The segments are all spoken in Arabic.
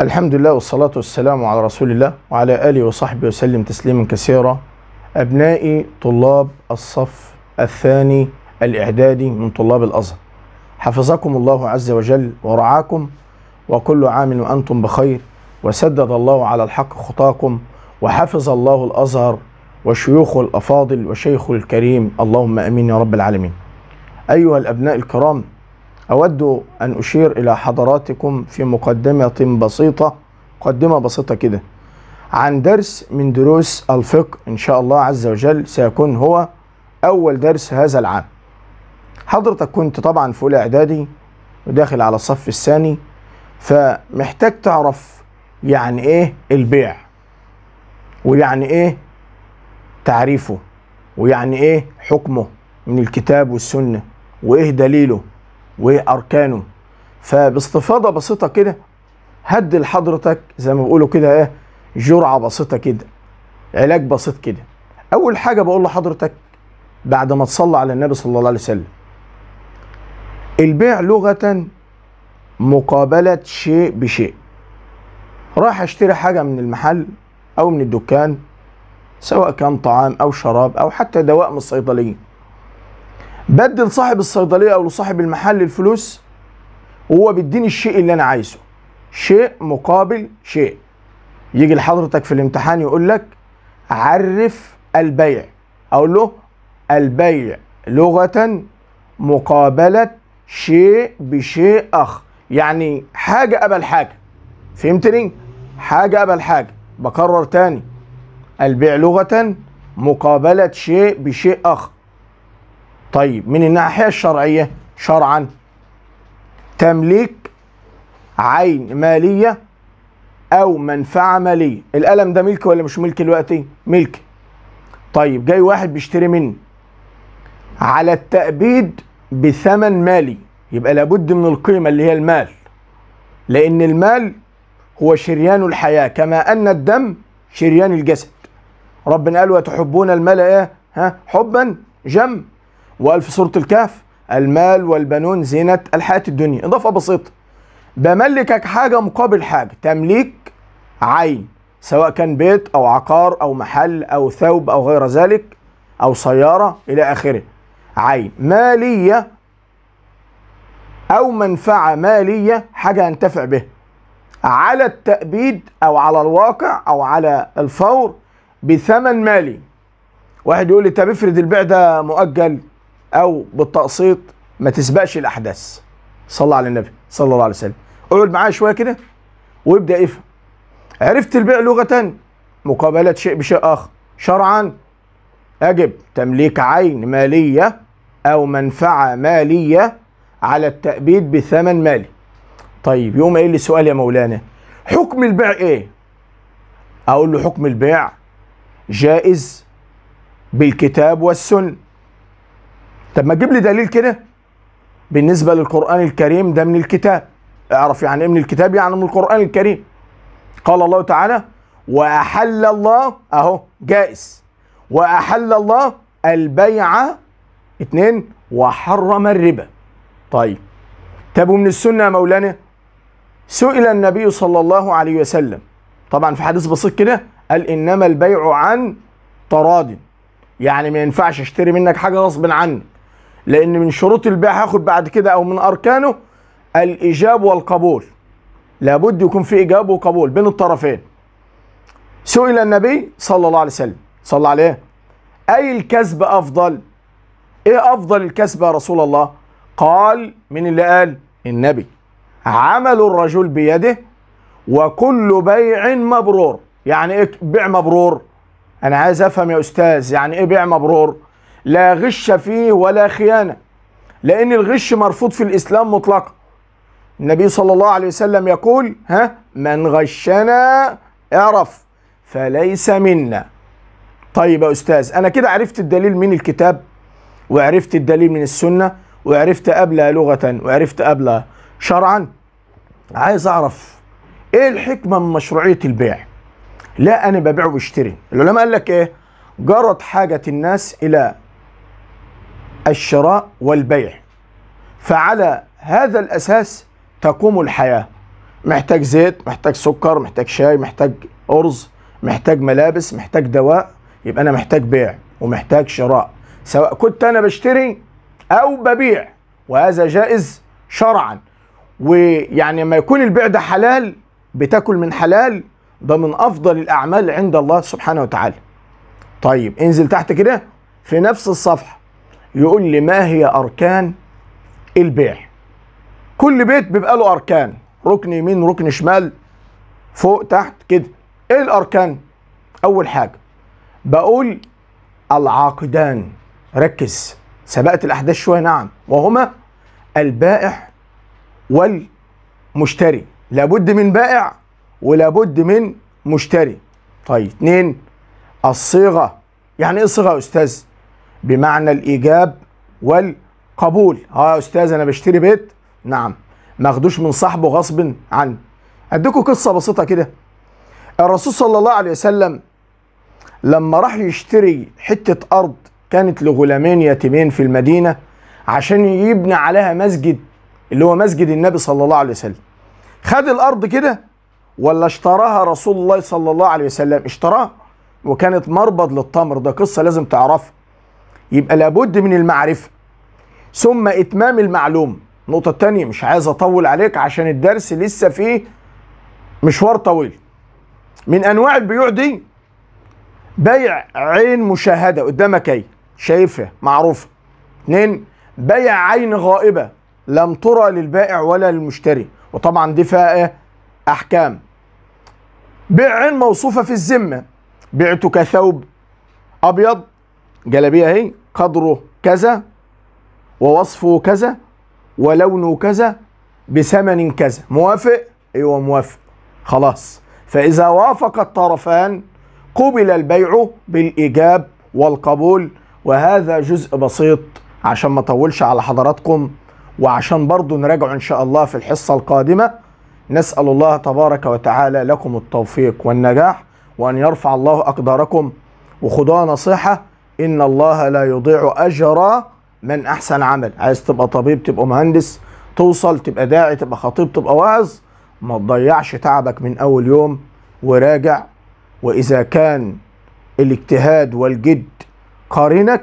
الحمد لله والصلاة والسلام على رسول الله وعلى آله وصحبه وسلم تسليما كثيرا أبنائي طلاب الصف الثاني الإعدادي من طلاب الأزهر حفظكم الله عز وجل ورعاكم وكل عام وأنتم بخير وسدد الله على الحق خطاكم وحفظ الله الأزهر وشيوخ الأفاضل وشيخ الكريم اللهم أمين يا رب العالمين أيها الأبناء الكرام أود أن أشير إلى حضراتكم في مقدمة بسيطة مقدمة بسيطة كده عن درس من دروس الفقه إن شاء الله عز وجل سيكون هو أول درس هذا العام حضرتك كنت طبعا في أولى إعدادي وداخل على الصف الثاني فمحتاج تعرف يعني إيه البيع ويعني إيه تعريفه ويعني إيه حكمه من الكتاب والسنة وإيه دليله واركانه فباستفاضه بسيطه كده هدي لحضرتك زي ما بيقولوا كده ايه جرعه بسيطه كده علاج بسيط كده اول حاجه بقول لحضرتك بعد ما تصلى على النبي صلى الله عليه وسلم البيع لغه مقابله شيء بشيء رايح اشتري حاجه من المحل او من الدكان سواء كان طعام او شراب او حتى دواء من الصيدليه بدل صاحب الصيدليه او لصاحب المحل الفلوس وهو بيديني الشيء اللي انا عايزه شيء مقابل شيء يجي لحضرتك في الامتحان يقول لك عرف البيع اقول له البيع لغه مقابله شيء بشيء اخر يعني حاجه قبل حاجه فهمتني حاجه قبل حاجه بكرر تاني البيع لغه مقابله شيء بشيء اخر طيب من الناحية الشرعية شرعا تمليك عين مالية أو منفعة مالية القلم ده ملك ولا مش ملك دلوقتي؟ ملك طيب جاي واحد بيشتري مني على التأبيد بثمن مالي يبقى لابد من القيمة اللي هي المال لأن المال هو شريان الحياة كما أن الدم شريان الجسد ربنا قال وتحبون المال إيه؟ ها حبا جم وقال في سورة الكهف المال والبنون زينة الحياة الدنيا إضافة بسيطة بملكك حاجة مقابل حاجة تمليك عين سواء كان بيت أو عقار أو محل أو ثوب أو غير ذلك أو سيارة إلى آخره عين مالية أو منفعة مالية حاجة أنتفع بها على التأبيد أو على الواقع أو على الفور بثمن مالي واحد يقول لي طب افرض البيع ده مؤجل او بالتقسيط ما تسبقش الاحداث صلى على النبي صلى الله عليه وسلم اقعد معاه شويه كده وابدا افهم عرفت البيع لغه مقابله شيء بشيء اخر شرعا اجب تمليك عين ماليه او منفعه ماليه على التأبيد بثمن مالي طيب يوم قايل لي سؤال يا مولانا حكم البيع ايه اقول له حكم البيع جائز بالكتاب والسنه طب ما تجيب لي دليل كده بالنسبه للقران الكريم ده من الكتاب اعرف يعني ايه من الكتاب يعني من القران الكريم قال الله تعالى واحل الله اهو جائز واحل الله البيع اتنين وحرم الربا طيب طب ومن السنه يا مولانا سئل النبي صلى الله عليه وسلم طبعا في حديث بسيط كده قال انما البيع عن تراض يعني ما ينفعش اشتري منك حاجه غصب عنك لان من شروط البيع هاخد بعد كده او من اركانه الايجاب والقبول لابد يكون في ايجاب وقبول بين الطرفين سئل النبي صلى الله عليه وسلم صلى عليه اي الكسب افضل ايه افضل الكسب يا رسول الله قال من اللي قال النبي عمل الرجل بيده وكل بيع مبرور يعني ايه بيع مبرور انا عايز افهم يا استاذ يعني ايه بيع مبرور لا غش فيه ولا خيانة لأن الغش مرفوض في الإسلام مطلقا النبي صلى الله عليه وسلم يقول ها من غشنا اعرف فليس منا طيب يا أستاذ أنا كده عرفت الدليل من الكتاب وعرفت الدليل من السنة وعرفت قبلها لغة وعرفت قبلها شرعا عايز أعرف إيه الحكمة من مشروعية البيع لا أنا ببيع واشتري العلماء قال لك إيه جرت حاجة الناس إلى الشراء والبيع فعلى هذا الأساس تقوم الحياة محتاج زيت محتاج سكر محتاج شاي محتاج أرز محتاج ملابس محتاج دواء يبقى أنا محتاج بيع ومحتاج شراء سواء كنت أنا بشتري أو ببيع وهذا جائز شرعا ويعني لما يكون البيع ده حلال بتاكل من حلال ده من أفضل الأعمال عند الله سبحانه وتعالى طيب انزل تحت كده في نفس الصفحة يقول لي ما هي أركان البيع كل بيت بيبقى له أركان ركن يمين ركن شمال فوق تحت كده إيه الأركان أول حاجة بقول العاقدان ركز سبقت الأحداث شوية نعم وهما البائع والمشتري لابد من بائع ولابد من مشتري طيب اتنين الصيغة يعني ايه صيغة يا أستاذ بمعنى الايجاب والقبول اه يا استاذ انا بشتري بيت نعم ماخدوش من صاحبه غصب عنه اديكم قصه بسيطه كده الرسول صلى الله عليه وسلم لما راح يشتري حته ارض كانت لغلامين يتيمين في المدينه عشان يبني عليها مسجد اللي هو مسجد النبي صلى الله عليه وسلم خد الارض كده ولا اشتراها رسول الله صلى الله عليه وسلم اشتراها وكانت مربض للتمر ده قصه لازم تعرفها يبقى لابد من المعرفة ثم إتمام المعلومة النقطة الثانية مش عايز أطول عليك عشان الدرس لسه فيه مشوار طويل من أنواع البيوع دي بيع عين مشاهدة قدامك أي شايفها معروفة اتنين بيع عين غائبة لم ترى للبائع ولا للمشتري وطبعا دي فيها إيه؟ أحكام بيع عين موصوفة في الذمة بعتك ثوب أبيض جلابيه اهي قدره كذا ووصفه كذا ولونه كذا بثمن كذا موافق ايوه موافق خلاص فاذا وافق الطرفان قبل البيع بالايجاب والقبول وهذا جزء بسيط عشان ما اطولش على حضراتكم وعشان برضو نراجع ان شاء الله في الحصه القادمه نسال الله تبارك وتعالى لكم التوفيق والنجاح وان يرفع الله اقداركم وخدوها نصيحه ان الله لا يضيع اجر من احسن عمل عايز تبقى طبيب تبقى مهندس توصل تبقى داعي تبقى خطيب تبقى واعظ ما تضيعش تعبك من اول يوم وراجع واذا كان الاجتهاد والجد قارنك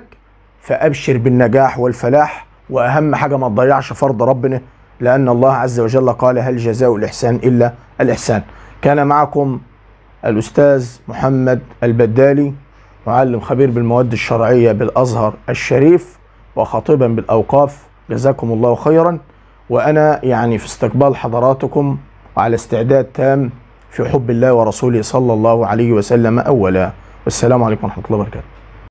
فابشر بالنجاح والفلاح واهم حاجه ما تضيعش فرض ربنا لان الله عز وجل قال هل جزاء الاحسان الا الاحسان كان معكم الاستاذ محمد البدالي معلم خبير بالمواد الشرعية بالأزهر الشريف وخطيبا بالأوقاف جزاكم الله خيرا وأنا يعني في استقبال حضراتكم وعلى استعداد تام في حب الله ورسوله صلى الله عليه وسلم أولا والسلام عليكم ورحمة الله وبركاته